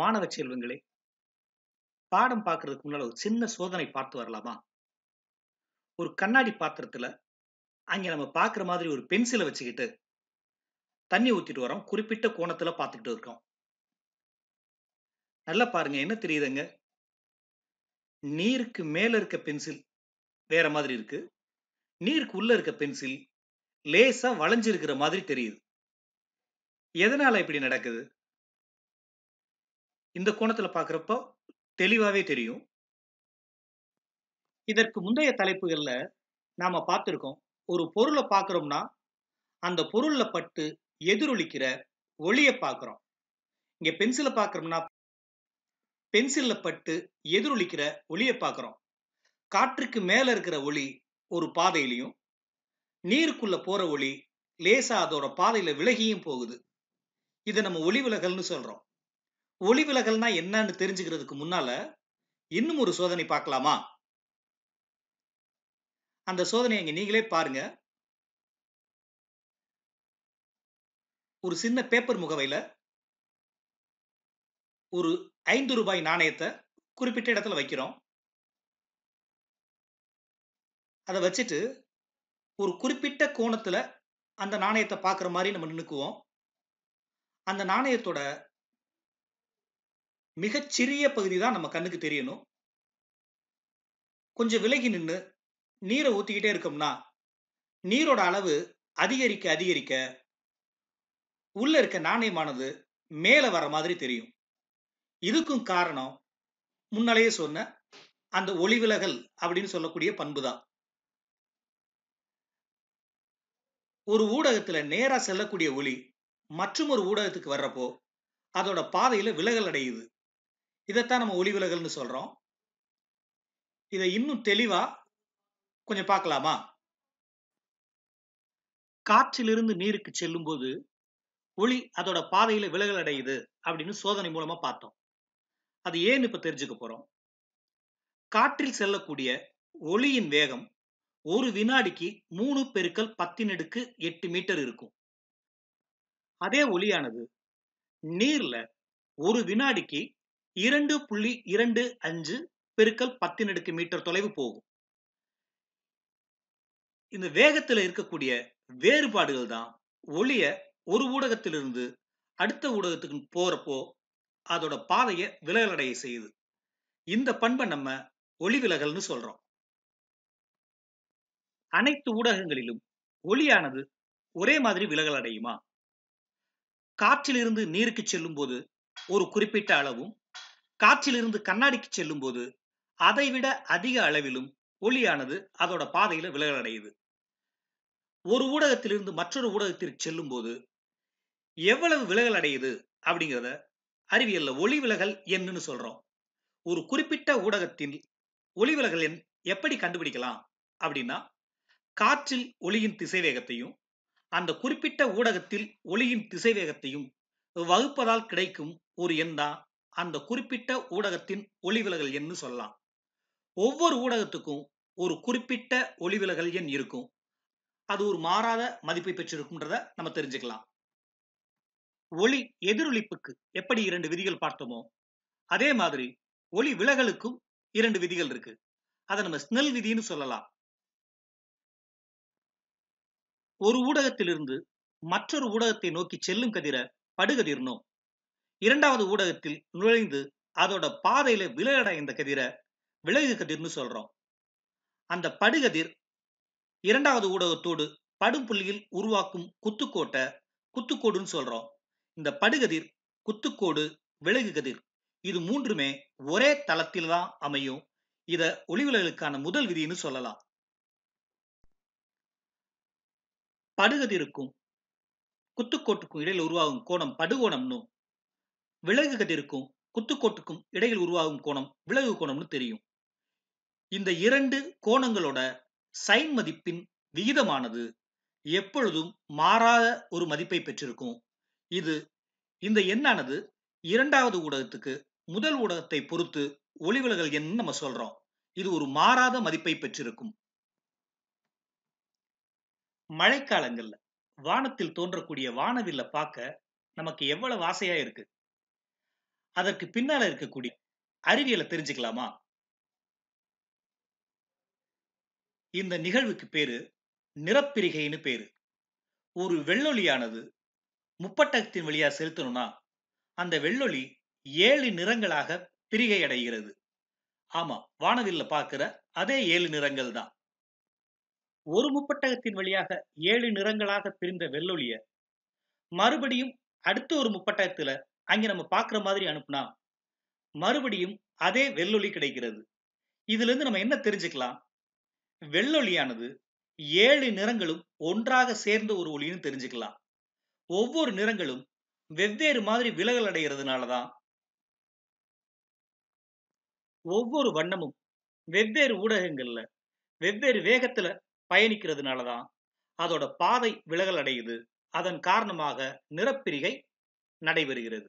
மாணவ செல்வங்களே பாடம் பார்க்கறதுக்கு முன்னால் ஒரு சின்ன சோதனை பார்த்து வரலாமா ஒரு கண்ணாடி பாத்திரத்தில் அங்கே நம்ம பார்க்குற மாதிரி ஒரு பென்சிலை வச்சுக்கிட்டு தண்ணி ஊற்றிட்டு வரோம் குறிப்பிட்ட கோணத்தில் பார்த்துக்கிட்டு இருக்கோம் நல்லா பாருங்க என்ன தெரியுதுங்க நீருக்கு மேலே இருக்க பென்சில் வேற மாதிரி இருக்கு நீருக்கு உள்ள இருக்க பென்சில் லேசா வளைஞ்சிருக்கிற மாதிரி தெரியுது எதனால இப்படி நடக்குது இந்த கோணத்துல பாக்குறப்ப தெளிவாவே தெரியும் இதற்கு முந்தைய தலைப்புகள்ல நாம பார்த்திருக்கோம் ஒரு பொருளை பாக்குறோம்னா அந்த பொருள்ல பட்டு எதிரொலிக்கிற ஒளியை பாக்குறோம் இங்க பென்சிலை பாக்குறோம்னா பென்சில்ல பட்டு எதிரொலிக்கிற ஒளியை பாக்குறோம் காற்றுக்கு மேல இருக்கிற ஒளி ஒரு பாதையிலையும் நீருக்குள்ள போற ஒளி லேசா அதோட பாதையில விலகியும் போகுது இதை நம்ம ஒளி விலகல்னு சொல்றோம் ஒளி விலகல்னா என்னன்னு தெரிஞ்சுக்கிறதுக்கு முன்னால இன்னும் ஒரு சோதனை பார்க்கலாமா அந்த சோதனை அங்க நீங்களே பாருங்க ஒரு சின்ன பேப்பர் முகவையில ஒரு ஐந்து ரூபாய் நாணயத்தை குறிப்பிட்ட இடத்துல வைக்கிறோம் அதை வச்சுட்டு ஒரு குறிப்பிட்ட கோணத்துல அந்த நாணயத்தை பார்க்குற மாதிரி நம்ம நினைக்குவோம் அந்த நாணயத்தோட மிகச்சிறிய பகுதி தான் நம்ம கண்ணுக்கு தெரியணும் கொஞ்சம் விலகி நின்று நீரை ஊற்றிக்கிட்டே இருக்கோம்னா நீரோட அளவு அதிகரிக்க அதிகரிக்க உள்ள இருக்க நாணயமானது மேலே வர மாதிரி தெரியும் இதுக்கும் காரணம் முன்னாலேயே சொன்ன அந்த ஒளிவிலகல் அப்படின்னு சொல்லக்கூடிய பண்பு தான் ஒரு ஊடகத்துல நேரா செல்லக்கூடிய ஒளி மற்றும் ஒரு ஊடகத்துக்கு வர்றப்போ அதோட பாதையில விலகல் அடையுது இதைத்தான் நம்ம ஒளி விலகல்னு சொல்றோம் இதை இன்னும் தெளிவா கொஞ்சம் பார்க்கலாமா காற்றிலிருந்து நீருக்கு செல்லும் போது ஒளி அதோட பாதையில விலகல் அடையுது அப்படின்னு சோதனை மூலமா பார்த்தோம் அது ஏன்னு இப்ப தெரிஞ்சுக்க போறோம் காற்றில் செல்லக்கூடிய ஒளியின் வேகம் ஒரு வினாடிக்கு மூணு பெருக்கல் பத்தினடுக்கு எட்டு மீட்டர் இருக்கும் அதே ஒளியானது நீர்ல ஒரு வினாடிக்கு இரண்டு புள்ளி இரண்டு அஞ்சு பெருக்கல் பத்தின் அடுக்கு மீட்டர் தொலைவு போகும் இந்த வேகத்தில் இருக்கக்கூடிய வேறுபாடுகள் தான் ஒளிய ஒரு ஊடகத்திலிருந்து அடுத்த ஊடகத்துக்கு போறப்போ அதோட பாதையை விலகல் அடைய செய்யுது இந்த பண்பை நம்ம ஒளி விலகல்னு சொல்றோம் அனைத்து ஊடகங்களிலும் ஒளியானது ஒரே மாதிரி விலகல் அடையுமா காற்றிலிருந்து நீருக்கு செல்லும் போது ஒரு குறிப்பிட்ட அளவும் காற்றிலிருந்து கண்ணாடிக்கு செல்லும் போது அதைவிட அதிக அளவிலும் ஒளியானது அதோட பாதையில விலகல் அடையுது ஒரு ஊடகத்திலிருந்து மற்றொரு ஊடகத்திற்கு செல்லும் போது எவ்வளவு விலகல் அடையுது அப்படிங்கிறத அறிவியல்ல ஒளி விலகல் என்னன்னு சொல்றோம் ஒரு குறிப்பிட்ட ஊடகத்தில் ஒளி விலகல் எண் எப்படி கண்டுபிடிக்கலாம் அப்படின்னா காற்றில் ஒளியின் திசைவேகத்தையும் அந்த குறிப்பிட்ட ஊடகத்தில் ஒளியின் திசைவேகத்தையும் வகுப்பதால் கிடைக்கும் ஒரு எண் தான் அந்த குறிப்பிட்ட ஊடகத்தின் ஒளிவிலகல் எண்ணு சொல்லலாம் ஒவ்வொரு ஊடகத்துக்கும் ஒரு குறிப்பிட்ட ஒளிவிலகல் எண் இருக்கும் அது ஒரு மாறாத மதிப்பை பெற்றிருக்கும்ன்றத நம்ம தெரிஞ்சுக்கலாம் ஒளி எதிரொலிப்புக்கு எப்படி இரண்டு விதிகள் பார்த்தோமோ அதே மாதிரி ஒளி விலகலுக்கும் இரண்டு விதிகள் இருக்கு அதை நம்ம ஸ்னெல் விதின்னு சொல்லலாம் ஒரு ஊடகத்திலிருந்து மற்றொரு ஊடகத்தை நோக்கி செல்லும் கதிர படுகதிர்னோம் இரண்டாவது ஊடகத்தில் நுழைந்து அதோட பாதையில இந்த கதிரை விலகு கதிர்னு சொல்றோம் அந்த படுகதிர் இரண்டாவது ஊடகத்தோடு படும் புள்ளியில் உருவாக்கும் குத்துக்கோட்டை குத்துக்கோடுன்னு சொல்றோம் இந்த படுகதிர் குத்துக்கோடு விலகு கதிர் இது மூன்றுமே ஒரே தளத்தில் தான் அமையும் இத ஒளிவிலகளுக்கான முதல் விதின்னு சொல்லலாம் படுகதிருக்கும் குத்துக்கோட்டுக்கும் இடையில் உருவாகும் கோணம் படுகோணம்னு விலகு கதிருக்கும் குத்துக்கோட்டுக்கும் இடையில் உருவாகும் கோணம் விலகு கோணம்னு தெரியும் இந்த இரண்டு கோணங்களோட சைன் மதிப்பின் விகிதமானது எப்பொழுதும் மாறாத ஒரு மதிப்பை பெற்றிருக்கும் இது இந்த எண்ணானது இரண்டாவது ஊடகத்துக்கு முதல் ஊடகத்தை பொறுத்து ஒளிவிலகல் எண் நம்ம சொல்றோம் இது ஒரு மாறாத மதிப்பை பெற்றிருக்கும் மழைக்காலங்கள்ல வானத்தில் தோன்றக்கூடிய வானவில்ல பார்க்க நமக்கு எவ்வளவு ஆசையா இருக்கு அதற்கு பின்னால இருக்கக்கூடிய அறிவியலை தெரிஞ்சுக்கலாமா இந்த நிகழ்வுக்கு பேரு நிறப்பிரிகைன்னு பேரு ஒரு வெள்ளொலியானது முப்பட்டகத்தின் வழியா செலுத்தணும்னா அந்த வெள்ளொலி ஏழு நிறங்களாக பிரிகை அடைகிறது ஆமா வானவில்ல பாக்குற அதே ஏழு நிறங்கள் தான் ஒரு முப்பட்டகத்தின் வழியாக ஏழு நிறங்களாக பிரிந்த வெள்ளொலிய மறுபடியும் அடுத்த ஒரு முப்பட்டகத்துல அங்க நம்ம பார்க்குற மாதிரி அனுப்புனா மறுபடியும் அதே வெள்ளொளி கிடைக்கிறது இதுல இருந்து நம்ம என்ன தெரிஞ்சுக்கலாம் வெள்ளொளியானது ஏழு நிறங்களும் ஒன்றாக சேர்ந்த ஒரு ஒளின்னு தெரிஞ்சுக்கலாம் ஒவ்வொரு நிறங்களும் வெவ்வேறு மாதிரி விலகல் அடைகிறதுனாலதான் ஒவ்வொரு வண்ணமும் வெவ்வேறு ஊடகங்கள்ல வெவ்வேறு வேகத்துல பயணிக்கிறதுனாலதான் அதோட பாதை விலகல் அடையுது அதன் காரணமாக நிறப்பிரிகை நடைபெறுகிறது